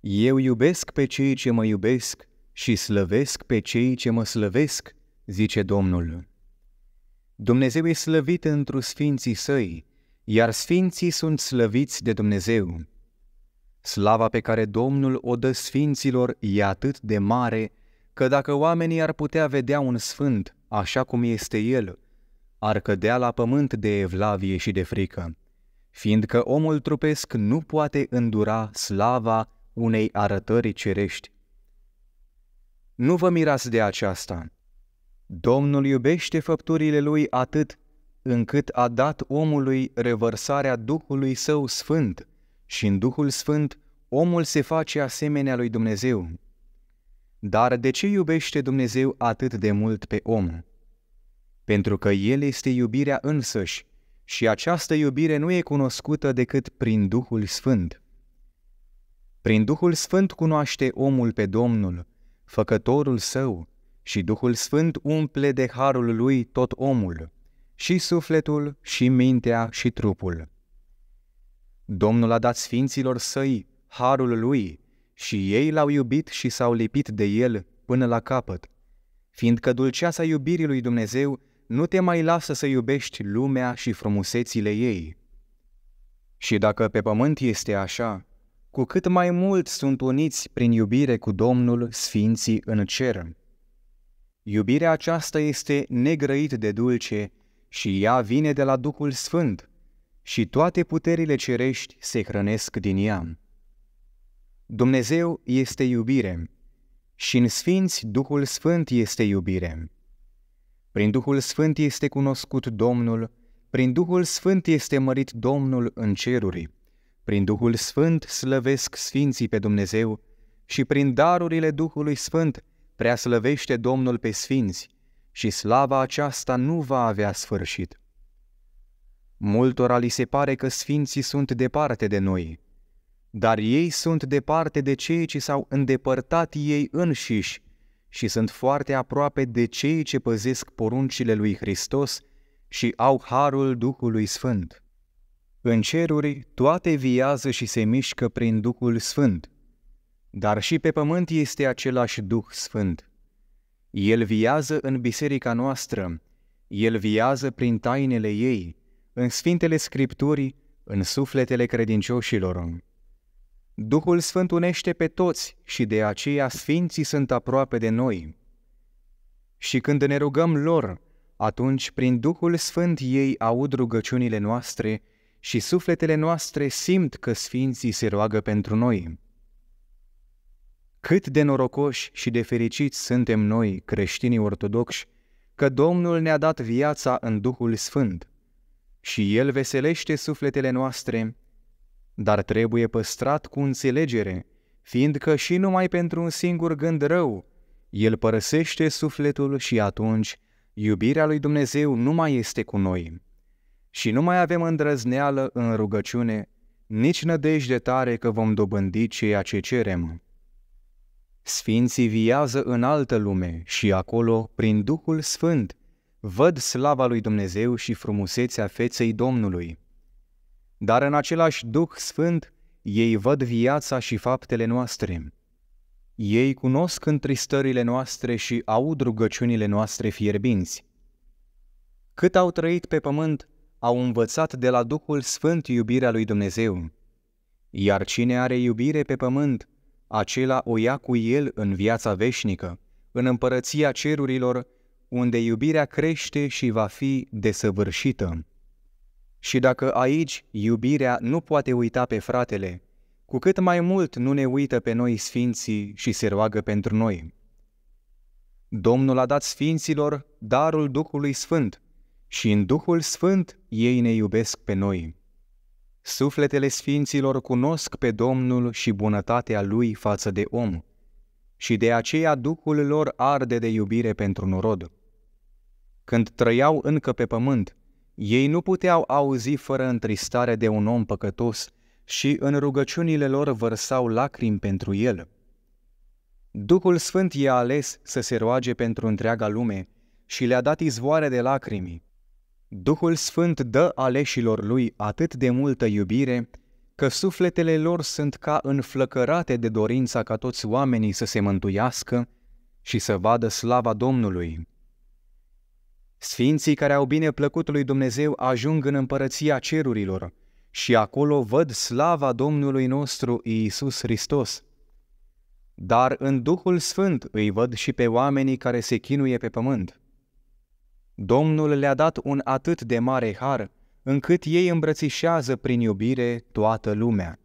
Eu iubesc pe cei ce mă iubesc și slăvesc pe cei ce mă slăvesc, zice Domnul. Dumnezeu e slăvit întru sfinții săi, iar sfinții sunt slăviți de Dumnezeu. Slava pe care Domnul o dă sfinților e atât de mare că dacă oamenii ar putea vedea un sfânt așa cum este el, ar cădea la pământ de evlavie și de frică, fiindcă omul trupesc nu poate îndura slava unei arătări cerești. Nu vă mirați de aceasta. Domnul iubește făpturile lui atât încât a dat omului revărsarea Duhului Său Sfânt și în Duhul Sfânt omul se face asemenea lui Dumnezeu. Dar de ce iubește Dumnezeu atât de mult pe om? Pentru că El este iubirea însăși și această iubire nu e cunoscută decât prin Duhul Sfânt. Prin Duhul Sfânt cunoaște omul pe Domnul, făcătorul său, și Duhul Sfânt umple de harul lui tot omul, și sufletul, și mintea, și trupul. Domnul a dat sfinților săi harul lui și ei l-au iubit și s-au lipit de el până la capăt, fiindcă dulceasa iubirii lui Dumnezeu nu te mai lasă să iubești lumea și frumusețile ei. Și dacă pe pământ este așa, cu cât mai mult sunt uniți prin iubire cu Domnul Sfinții în cer. Iubirea aceasta este negrăit de dulce și ea vine de la Duhul Sfânt și toate puterile cerești se hrănesc din ea. Dumnezeu este iubire și în Sfinți Duhul Sfânt este iubire. Prin Duhul Sfânt este cunoscut Domnul, prin Duhul Sfânt este mărit Domnul în ceruri. Prin Duhul Sfânt slăvesc Sfinții pe Dumnezeu și prin darurile Duhului Sfânt prea slăvește Domnul pe Sfinți și slava aceasta nu va avea sfârșit. Multora li se pare că Sfinții sunt departe de noi, dar ei sunt departe de cei ce s-au îndepărtat ei înșiși și sunt foarte aproape de cei ce păzesc poruncile lui Hristos și au harul Duhului Sfânt. În ceruri toate viază și se mișcă prin Duhul Sfânt, dar și pe pământ este același Duh Sfânt. El viază în biserica noastră, el viază prin tainele ei, în Sfintele Scripturii, în sufletele credincioșilor. Duhul Sfânt unește pe toți și de aceea sfinții sunt aproape de noi. Și când ne rugăm lor, atunci prin Duhul Sfânt ei aud rugăciunile noastre și sufletele noastre simt că Sfinții se roagă pentru noi. Cât de norocoși și de fericiți suntem noi, creștinii ortodoxi, că Domnul ne-a dat viața în Duhul Sfânt și El veselește sufletele noastre, dar trebuie păstrat cu înțelegere, fiindcă și numai pentru un singur gând rău, El părăsește sufletul și atunci iubirea lui Dumnezeu nu mai este cu noi și nu mai avem îndrăzneală în rugăciune, nici nădejde tare că vom dobândi ceea ce cerem. Sfinții viază în altă lume și acolo, prin Duhul Sfânt, văd slava lui Dumnezeu și frumusețea feței Domnului. Dar în același Duh Sfânt, ei văd viața și faptele noastre. Ei cunosc întristările noastre și aud rugăciunile noastre fierbinți. Cât au trăit pe pământ, au învățat de la Duhul Sfânt iubirea lui Dumnezeu. Iar cine are iubire pe pământ, acela o ia cu el în viața veșnică, în împărăția cerurilor, unde iubirea crește și va fi desăvârșită. Și dacă aici iubirea nu poate uita pe fratele, cu cât mai mult nu ne uită pe noi sfinții și se roagă pentru noi. Domnul a dat sfinților darul Duhului Sfânt, și în Duhul Sfânt ei ne iubesc pe noi. Sufletele sfinților cunosc pe Domnul și bunătatea Lui față de om, și de aceea Duhul lor arde de iubire pentru norod. Când trăiau încă pe pământ, ei nu puteau auzi fără întristare de un om păcătos și în rugăciunile lor vărsau lacrimi pentru el. Duhul Sfânt i-a ales să se roage pentru întreaga lume și le-a dat izvoare de lacrimi Duhul Sfânt dă aleșilor lui atât de multă iubire, că sufletele lor sunt ca înflăcărate de dorința ca toți oamenii să se mântuiască și să vadă slava Domnului. Sfinții care au bine plăcut lui Dumnezeu ajung în împărăția cerurilor și acolo văd slava Domnului nostru Iisus Hristos. Dar în Duhul Sfânt îi văd și pe oamenii care se chinuie pe pământ. Domnul le-a dat un atât de mare har, încât ei îmbrățișează prin iubire toată lumea.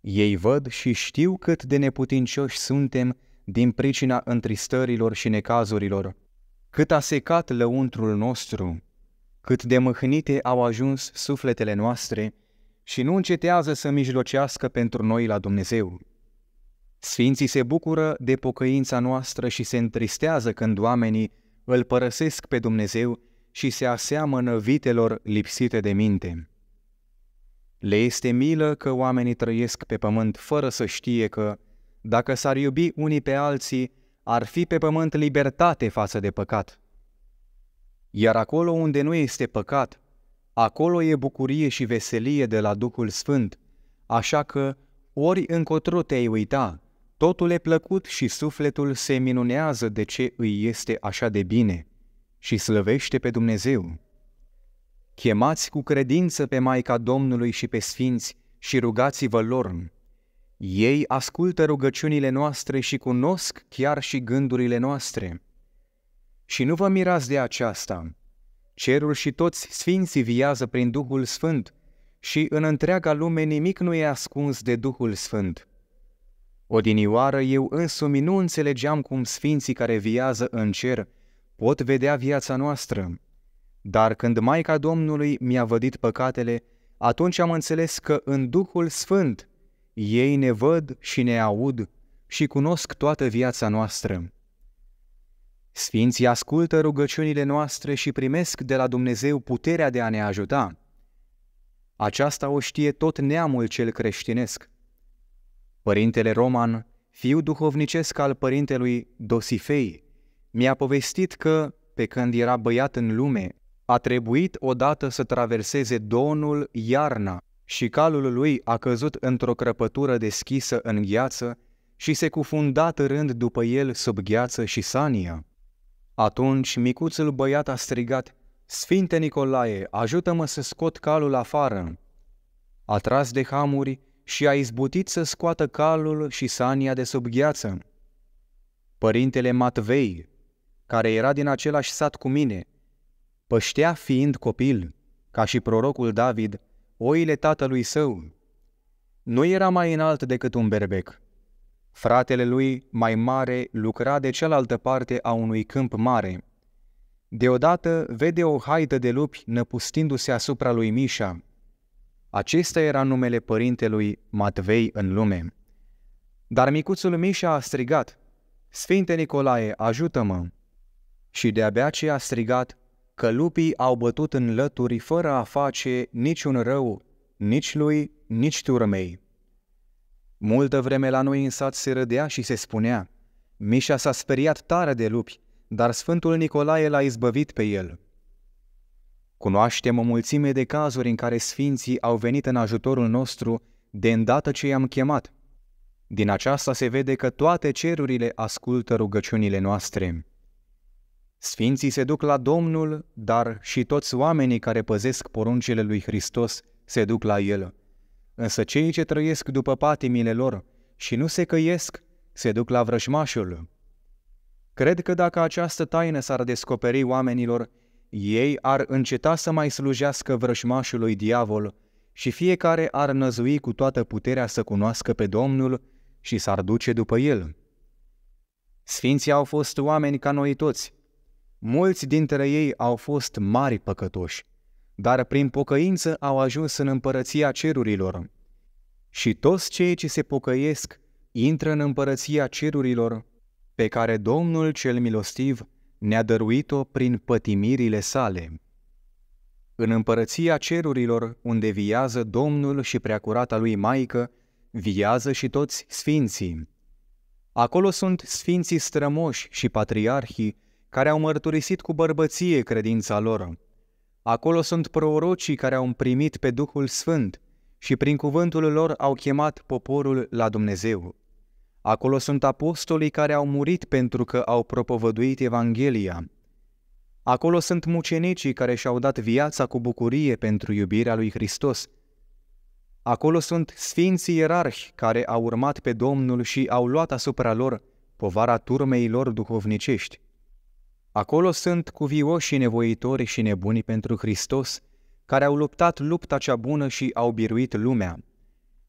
Ei văd și știu cât de neputincioși suntem din pricina întristărilor și necazurilor, cât a secat lăuntrul nostru, cât de mâhnite au ajuns sufletele noastre și nu încetează să mijlocească pentru noi la Dumnezeu. Sfinții se bucură de pocăința noastră și se întristează când oamenii îl părăsesc pe Dumnezeu și se aseamănă vitelor lipsite de minte. Le este milă că oamenii trăiesc pe pământ fără să știe că, dacă s-ar iubi unii pe alții, ar fi pe pământ libertate față de păcat. Iar acolo unde nu este păcat, acolo e bucurie și veselie de la Duhul Sfânt, așa că ori încotro te-ai uita, Totul e plăcut și sufletul se minunează de ce îi este așa de bine și slăvește pe Dumnezeu. Chemați cu credință pe Maica Domnului și pe Sfinți și rugați-vă lor. Ei ascultă rugăciunile noastre și cunosc chiar și gândurile noastre. Și nu vă mirați de aceasta. Cerul și toți sfinții viază prin Duhul Sfânt și în întreaga lume nimic nu e ascuns de Duhul Sfânt. Odinioară eu însumi nu înțelegeam cum sfinții care viază în cer pot vedea viața noastră. Dar când Maica Domnului mi-a vădit păcatele, atunci am înțeles că în Duhul Sfânt ei ne văd și ne aud și cunosc toată viața noastră. Sfinții ascultă rugăciunile noastre și primesc de la Dumnezeu puterea de a ne ajuta. Aceasta o știe tot neamul cel creștinesc – Părintele Roman, fiu duhovnicesc al părintelui Dosifei, mi-a povestit că, pe când era băiat în lume, a trebuit odată să traverseze Donul iarna și calul lui a căzut într-o crăpătură deschisă în gheață și se cufunda rând după el sub gheață și sania. Atunci micuțul băiat a strigat, Sfinte Nicolae, ajută-mă să scot calul afară!" Atras de hamuri, și a izbutit să scoată calul și sania de sub gheață. Părintele Matvei, care era din același sat cu mine, păștea fiind copil, ca și prorocul David, oile tatălui său. Nu era mai înalt decât un berbec. Fratele lui, mai mare, lucra de cealaltă parte a unui câmp mare. Deodată vede o haită de lupi năpustindu-se asupra lui Mișa, acesta era numele părintelui Matvei în lume. Dar micuțul Mișa a strigat, Sfinte Nicolae, ajută-mă! Și de-abia ce a strigat, că lupii au bătut în lături fără a face niciun rău, nici lui, nici turmei. Multă vreme la noi în sat se rădea și se spunea, Mișa s-a speriat tare de lupi, dar Sfântul Nicolae l-a izbăvit pe el. Cunoaștem o mulțime de cazuri în care sfinții au venit în ajutorul nostru de îndată ce i-am chemat. Din aceasta se vede că toate cerurile ascultă rugăciunile noastre. Sfinții se duc la Domnul, dar și toți oamenii care păzesc poruncile lui Hristos se duc la El. Însă cei ce trăiesc după patimile lor și nu se căiesc, se duc la vrăjmașul. Cred că dacă această taină s-ar descoperi oamenilor, ei ar înceta să mai slujească vrășmașului diavol și fiecare ar năzui cu toată puterea să cunoască pe Domnul și s-ar duce după el. Sfinții au fost oameni ca noi toți. Mulți dintre ei au fost mari păcătoși, dar prin pocăință au ajuns în împărăția cerurilor. Și toți cei ce se pocăiesc intră în împărăția cerurilor, pe care Domnul cel milostiv ne-a dăruit-o prin pătimirile sale. În împărăția cerurilor, unde viază Domnul și preacurata lui Maică, viază și toți sfinții. Acolo sunt sfinții strămoși și patriarhii care au mărturisit cu bărbăție credința lor. Acolo sunt prorocii care au primit pe Duhul Sfânt și prin cuvântul lor au chemat poporul la Dumnezeu. Acolo sunt apostolii care au murit pentru că au propovăduit Evanghelia. Acolo sunt mucenicii care și-au dat viața cu bucurie pentru iubirea lui Hristos. Acolo sunt sfinții ierarhi care au urmat pe Domnul și au luat asupra lor povara turmei lor duhovnicești. Acolo sunt cuvioșii nevoitori și nebuni pentru Hristos, care au luptat lupta cea bună și au biruit lumea.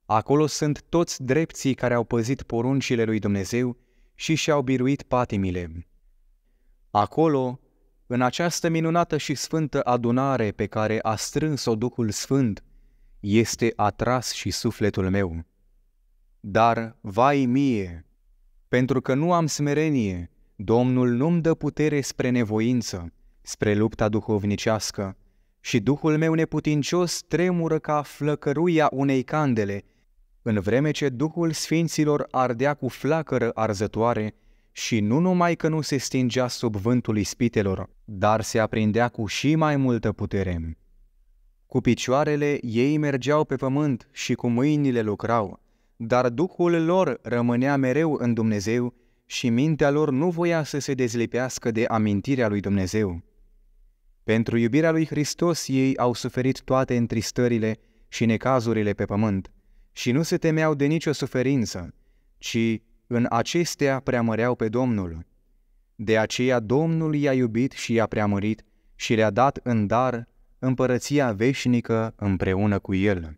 Acolo sunt toți drepții care au păzit poruncile lui Dumnezeu și și-au biruit patimile. Acolo, în această minunată și sfântă adunare pe care a strâns-o Duhul Sfânt, este atras și sufletul meu. Dar, vai mie, pentru că nu am smerenie, Domnul nu-mi dă putere spre nevoință, spre lupta duhovnicească, și Duhul meu neputincios tremură ca flăcăruia unei candele în vreme ce Duhul Sfinților ardea cu flacără arzătoare și nu numai că nu se stingea sub vântul ispitelor, dar se aprindea cu și mai multă putere. Cu picioarele ei mergeau pe pământ și cu mâinile lucrau, dar Duhul lor rămânea mereu în Dumnezeu și mintea lor nu voia să se dezlipească de amintirea lui Dumnezeu. Pentru iubirea lui Hristos ei au suferit toate întristările și necazurile pe pământ, și nu se temeau de nicio suferință, ci în acestea preamăreau pe Domnul. De aceea Domnul i-a iubit și i-a preamărit și le-a dat în dar împărăția veșnică împreună cu el.